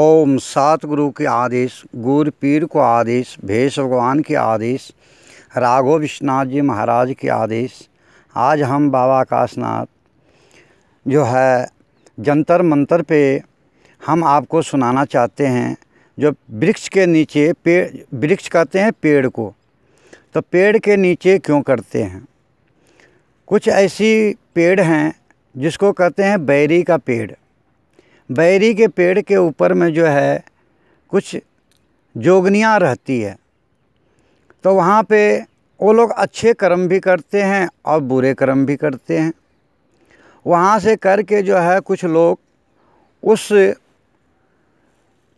ओम सात गुरु के आदेश गुर पीर को आदेश भेष भगवान के आदेश राघो विश्वनाथ जी महाराज के आदेश आज हम बाबा आकाशनाथ जो है जंतर मंतर पे हम आपको सुनाना चाहते हैं जो वृक्ष के नीचे पेड़ वृक्ष कहते हैं पेड़ को तो पेड़ के नीचे क्यों करते हैं कुछ ऐसी पेड़ हैं जिसको कहते हैं बैरी का पेड़ बैरी के पेड़ के ऊपर में जो है कुछ जोगनियाँ रहती है तो वहाँ पे वो लोग अच्छे कर्म भी करते हैं और बुरे कर्म भी करते हैं वहाँ से करके जो है कुछ लोग उस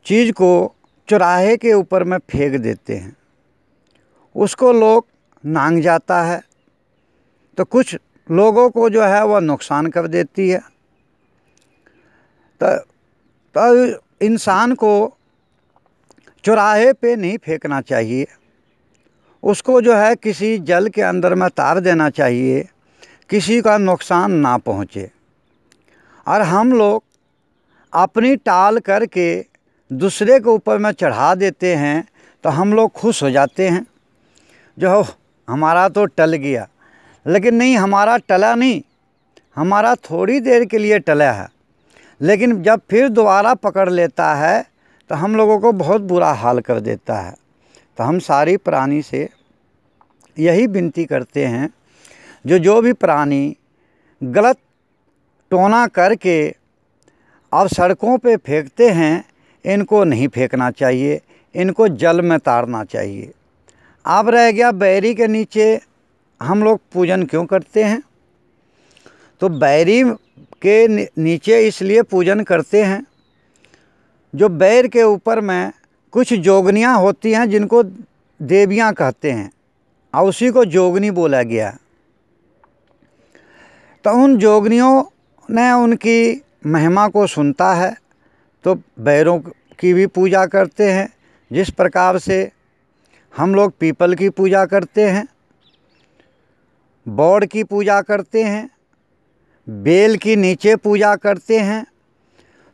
चीज़ को चुराहे के ऊपर में फेंक देते हैं उसको लोग नांग जाता है तो कुछ लोगों को जो है वह नुकसान कर देती है तो, तो इंसान को चौराहे पे नहीं फेंकना चाहिए उसको जो है किसी जल के अंदर में तार देना चाहिए किसी का नुकसान ना पहुँचे और हम लोग अपनी टाल करके दूसरे के ऊपर में चढ़ा देते हैं तो हम लोग खुश हो जाते हैं जो हमारा तो टल गया लेकिन नहीं हमारा टला नहीं हमारा थोड़ी देर के लिए टला है लेकिन जब फिर दोबारा पकड़ लेता है तो हम लोगों को बहुत बुरा हाल कर देता है तो हम सारी प्राणी से यही विनती करते हैं जो जो भी प्राणी गलत टोना करके अब सड़कों पे फेंकते हैं इनको नहीं फेंकना चाहिए इनको जल में तारना चाहिए अब रह गया बैरी के नीचे हम लोग पूजन क्यों करते हैं तो बैरी के नीचे इसलिए पूजन करते हैं जो बैर के ऊपर में कुछ जोगनियाँ होती हैं जिनको देवियाँ कहते हैं और उसी को जोगनी बोला गया तो उन जोगनियों ने उनकी महिमा को सुनता है तो बैरों की भी पूजा करते हैं जिस प्रकार से हम लोग पीपल की पूजा करते हैं बौड़ की पूजा करते हैं बेल के नीचे पूजा करते हैं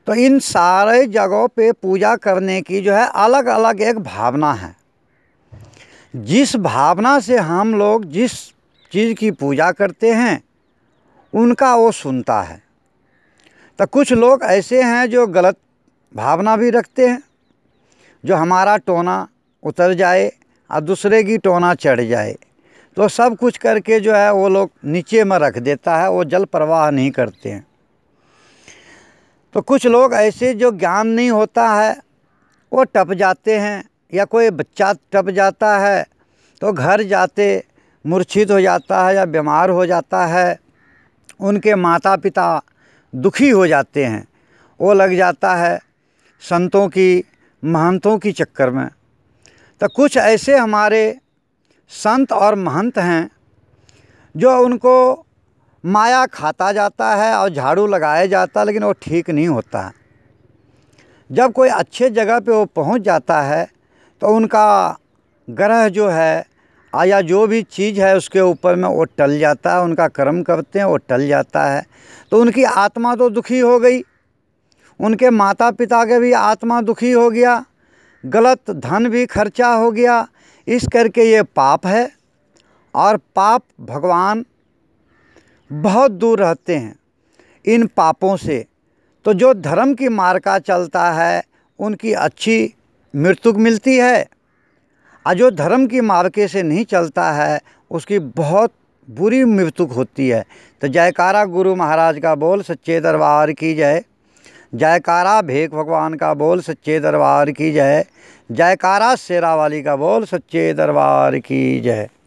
तो इन सारे जगहों पे पूजा करने की जो है अलग अलग एक भावना है जिस भावना से हम लोग जिस चीज़ की पूजा करते हैं उनका वो सुनता है तो कुछ लोग ऐसे हैं जो गलत भावना भी रखते हैं जो हमारा टोना उतर जाए और दूसरे की टोना चढ़ जाए तो सब कुछ करके जो है वो लोग नीचे में रख देता है वो जल प्रवाह नहीं करते हैं तो कुछ लोग ऐसे जो ज्ञान नहीं होता है वो टप जाते हैं या कोई बच्चा टप जाता है तो घर जाते मूर्छित हो जाता है या बीमार हो जाता है उनके माता पिता दुखी हो जाते हैं वो लग जाता है संतों की महंतों की चक्कर में तो कुछ ऐसे हमारे संत और महंत हैं जो उनको माया खाता जाता है और झाड़ू लगाया जाता है लेकिन वो ठीक नहीं होता जब कोई अच्छे जगह पे वो पहुंच जाता है तो उनका ग्रह जो है या जो भी चीज़ है उसके ऊपर में वो टल जाता है उनका कर्म करते हैं वो टल जाता है तो उनकी आत्मा तो दुखी हो गई उनके माता पिता के भी आत्मा दुखी हो गया गलत धन भी खर्चा हो गया इस करके ये पाप है और पाप भगवान बहुत दूर रहते हैं इन पापों से तो जो धर्म की मार्का चलता है उनकी अच्छी मृत्यु मिलती है और जो धर्म की मार्के से नहीं चलता है उसकी बहुत बुरी मृत्यु होती है तो जयकारा गुरु महाराज का बोल सच्चे दरबार की जय जयकारा भेक भगवान का बोल सच्चे दरबार की जय जयकारा शेरावाली का बोल सच्चे दरबार की जय